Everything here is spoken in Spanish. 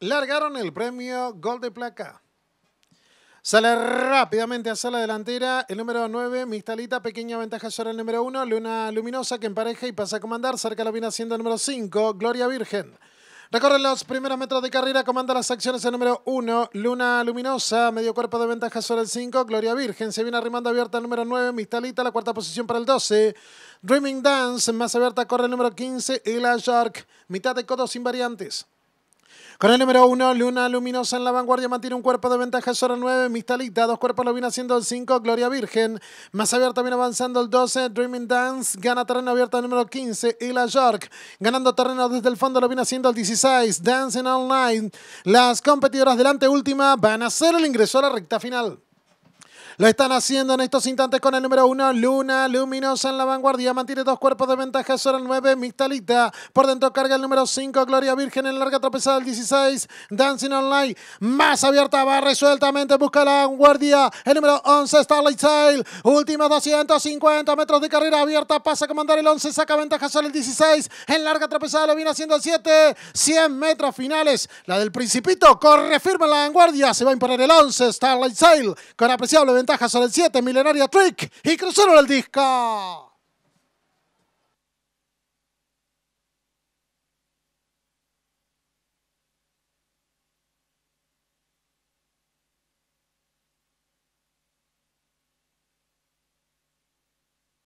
largaron el premio Gol de Placa. Sale rápidamente hacia la delantera el número 9, Mistalita. pequeña ventaja sobre el número 1, Luna Luminosa que empareja y pasa a comandar, cerca lo viene haciendo el número 5, Gloria Virgen. Recorre los primeros metros de carrera, comanda las acciones el número 1, Luna Luminosa, medio cuerpo de ventaja sobre el 5, Gloria Virgen, se viene arrimando abierta el número 9, Mistalita, la cuarta posición para el 12, Dreaming Dance, más abierta corre el número 15, la Shark, mitad de codos invariantes. Con el número 1, Luna Luminosa en la vanguardia, mantiene un cuerpo de ventaja solo 9, Mistalita, dos cuerpos lo viene haciendo el 5, Gloria Virgen. Más abierta viene avanzando el 12, Dreaming Dance, gana terreno abierto el número 15, Ila York. Ganando terreno desde el fondo lo viene haciendo el 16, Dancing Online. Las competidoras delante última van a ser el ingreso a la recta final. Lo están haciendo en estos instantes con el número 1, Luna, Luminosa en la vanguardia. Mantiene dos cuerpos de ventaja sobre el 9, Mixtalita. Por dentro carga el número 5, Gloria Virgen en larga tropezada del 16, Dancing Online. Más abierta, va resueltamente, busca la vanguardia. El número 11, Starlight Sail. Última 250 metros de carrera abierta. Pasa a comandar el 11, saca ventaja sobre el 16. En larga tropezada lo viene haciendo el 7. 100 metros finales. La del Principito corre firme en la vanguardia. Se va a imponer el 11, Starlight Sail. Con apreciable ventaja ventaja sobre el 7, Milenaria Trick, y cruzaron el disco.